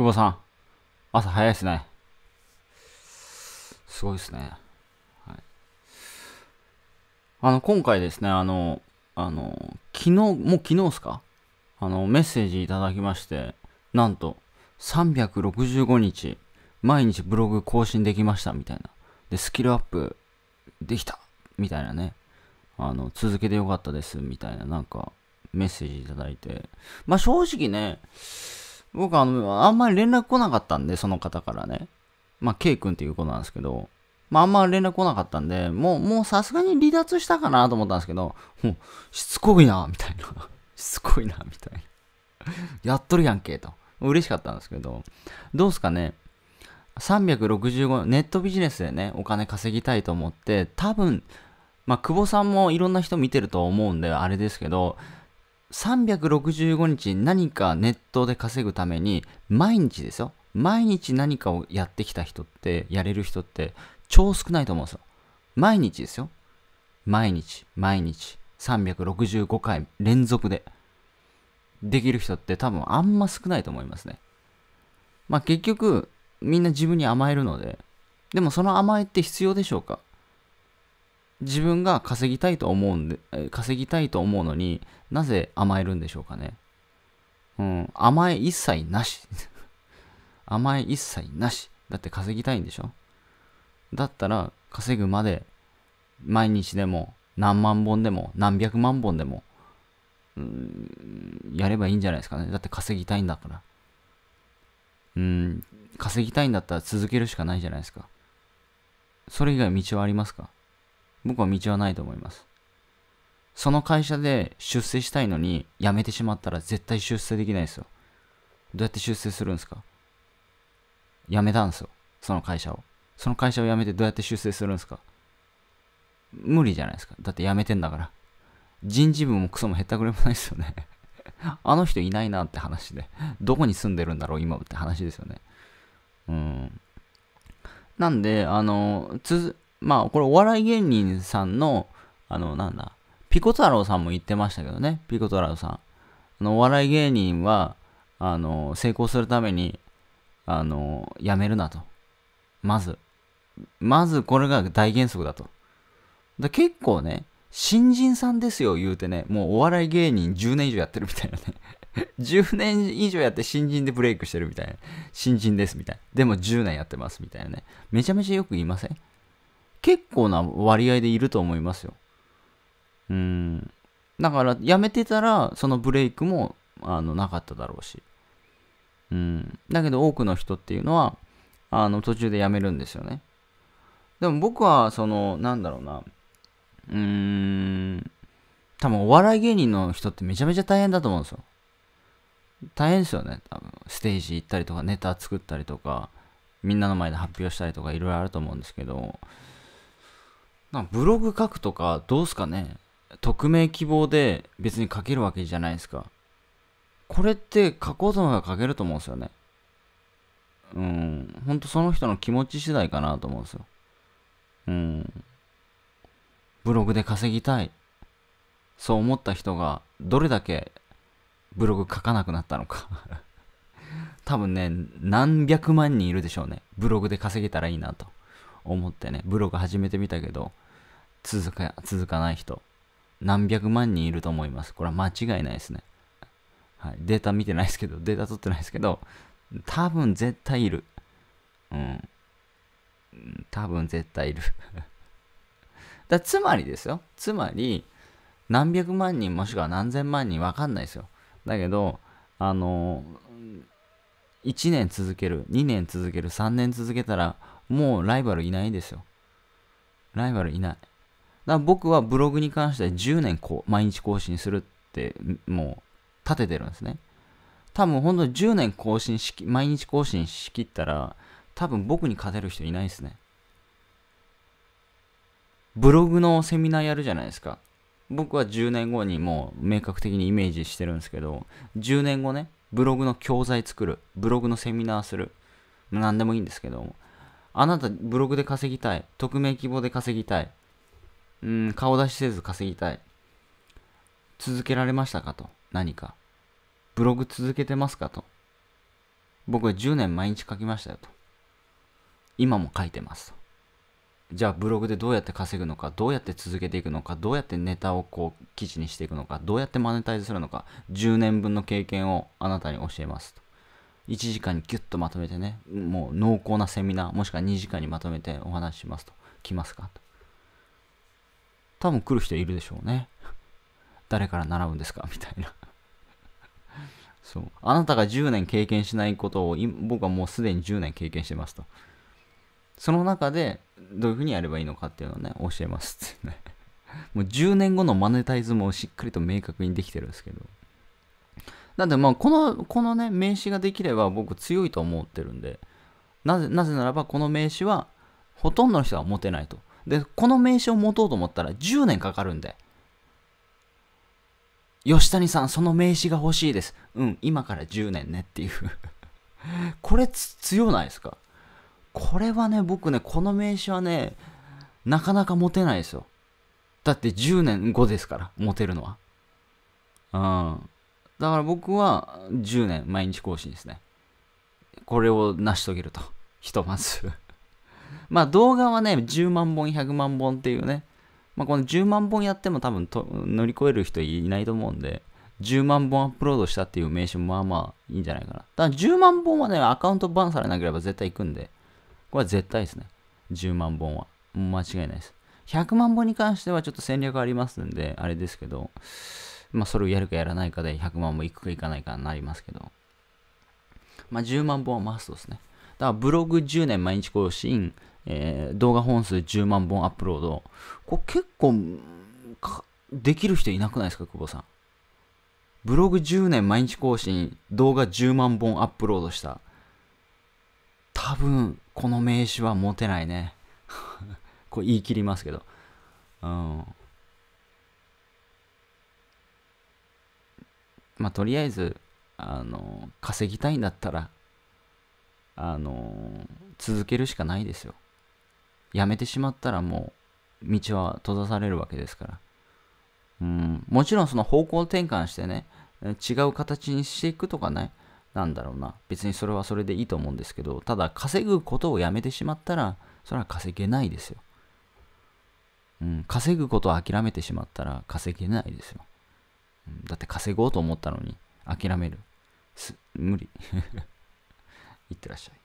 久保さん、朝早いですね。すごいですね。はい、あの、今回ですね、あの、あの、昨日、もう昨日ですかあの、メッセージいただきまして、なんと、365日、毎日ブログ更新できましたみたいな。で、スキルアップできたみたいなね。あの、続けてよかったですみたいな、なんか、メッセージいただいて。まあ、正直ね、僕あの、あんまり連絡来なかったんで、その方からね。まあ、K 君っていう子なんですけど、まあ、あんまり連絡来なかったんで、もう、もうさすがに離脱したかなと思ったんですけど、もう、しつこいな、みたいな。しつこいな、みたいな。やっとるやんけ、と。嬉しかったんですけど、どうすかね。365、ネットビジネスでね、お金稼ぎたいと思って、多分、まあ、久保さんもいろんな人見てると思うんで、あれですけど、365日何かネットで稼ぐために毎日ですよ毎日何かをやってきた人ってやれる人って超少ないと思うんですよ毎日ですよ毎日毎日365回連続でできる人って多分あんま少ないと思いますねまあ結局みんな自分に甘えるのででもその甘えって必要でしょうか自分が稼ぎたいと思うんで、稼ぎたいと思うのになぜ甘えるんでしょうかね。うん、甘え一切なし。甘え一切なし。だって稼ぎたいんでしょだったら稼ぐまで毎日でも何万本でも何百万本でも、やればいいんじゃないですかね。だって稼ぎたいんだから。うん、稼ぎたいんだったら続けるしかないじゃないですか。それ以外道はありますか僕は道はないと思います。その会社で出世したいのに辞めてしまったら絶対出世できないですよ。どうやって出世するんですか辞めたんですよ。その会社を。その会社を辞めてどうやって出世するんですか無理じゃないですか。だって辞めてんだから。人事部もクソもへったくれもないですよねあの人いないなって話でどこに住んでるんだろう今って話ですよね。うん。なんで、あの、つ、まあ、これお笑い芸人さんの、あの、なんだ、ピコ太郎さんも言ってましたけどね、ピコ太郎さん。あの、お笑い芸人は、あの、成功するために、あの、やめるなと。まず。まずこれが大原則だと。だ結構ね、新人さんですよ、言うてね、もうお笑い芸人10年以上やってるみたいなね。10 年以上やって新人でブレイクしてるみたいな。新人ですみたいな。でも10年やってますみたいなね。めちゃめちゃよく言いません結構な割合でいると思いますよ。うん。だから、やめてたら、そのブレイクも、あの、なかっただろうし。うん。だけど、多くの人っていうのは、あの、途中でやめるんですよね。でも僕は、その、なんだろうな。うーん。多分、お笑い芸人の人ってめちゃめちゃ大変だと思うんですよ。大変ですよね。多分、ステージ行ったりとか、ネタ作ったりとか、みんなの前で発表したりとか、いろいろあると思うんですけど、なブログ書くとかどうすかね匿名希望で別に書けるわけじゃないですか。これって書こうと思えば書けると思うんですよね。うん。ほんとその人の気持ち次第かなと思うんですよ。うん。ブログで稼ぎたい。そう思った人がどれだけブログ書かなくなったのか 多分ね、何百万人いるでしょうね。ブログで稼げたらいいなと思ってね、ブログ始めてみたけど、続か、続かない人。何百万人いると思います。これは間違いないですね。はい。データ見てないですけど、データ取ってないですけど、多分絶対いる。うん。多分絶対いる だつまりですよ。つまり、何百万人もしくは何千万人わかんないですよ。だけど、あの1年続ける、2年続ける、3年続けたら、もうライバルいないですよ。ライバルいない。だ僕はブログに関しては10年こう毎日更新するってもう立ててるんですね。多分本当に10年更新しき、毎日更新しきったら多分僕に勝てる人いないですね。ブログのセミナーやるじゃないですか。僕は10年後にもう明確的にイメージしてるんですけど、10年後ね、ブログの教材作る、ブログのセミナーする、何でもいいんですけど、あなたブログで稼ぎたい、匿名希望で稼ぎたい、うん、顔出しせず稼ぎたい。続けられましたかと。何か。ブログ続けてますかと。僕は10年毎日書きましたよと。今も書いてますと。じゃあブログでどうやって稼ぐのか、どうやって続けていくのか、どうやってネタをこう記事にしていくのか、どうやってマネタイズするのか、10年分の経験をあなたに教えますと。1時間にギュッとまとめてね、もう濃厚なセミナー、もしくは2時間にまとめてお話ししますと。来ますかと。多分来る人いるでしょうね。誰から習うんですかみたいなそう。あなたが10年経験しないことを僕はもうすでに10年経験してますと。その中でどういうふうにやればいいのかっていうのをね、教えますってね もう10年後のマネタイズもしっかりと明確にできてるんですけど。なんでまあこの、このね、名詞ができれば僕強いと思ってるんで、なぜ、なぜならばこの名詞はほとんどの人は持てないと。で、この名刺を持とうと思ったら10年かかるんで。吉谷さん、その名刺が欲しいです。うん、今から10年ねっていう これ強ないですかこれはね、僕ね、この名刺はね、なかなか持てないですよ。だって10年後ですから、持てるのは。うん。だから僕は10年毎日更新ですね。これを成し遂げると。ひとまずまあ動画はね、10万本、100万本っていうね、まあこの10万本やっても多分乗り越える人いないと思うんで、10万本アップロードしたっていう名称もまあまあいいんじゃないかな。ただ10万本はね、アカウントバンされなければ絶対行くんで、これは絶対ですね。10万本は。間違いないです。100万本に関してはちょっと戦略ありますんで、あれですけど、まあそれをやるかやらないかで100万本行くか行かないかになりますけど、まあ10万本はマストですね。だからブログ10年毎日更新、えー、動画本数10万本アップロード。これ結構、できる人いなくないですか、久保さん。ブログ10年毎日更新、動画10万本アップロードした。多分、この名刺は持てないね。これ言い切りますけど。うん。まあ、とりあえず、あの、稼ぎたいんだったら、あの続けるしかないですよ。やめてしまったらもう道は閉ざされるわけですから。うん、もちろんその方向転換してね、違う形にしていくとかね、なんだろうな、別にそれはそれでいいと思うんですけど、ただ稼ぐことをやめてしまったら、それは稼げないですよ。うん、稼ぐことを諦めてしまったら稼げないですよ。だって稼ごうと思ったのに諦める。す無理。いってらっしゃい。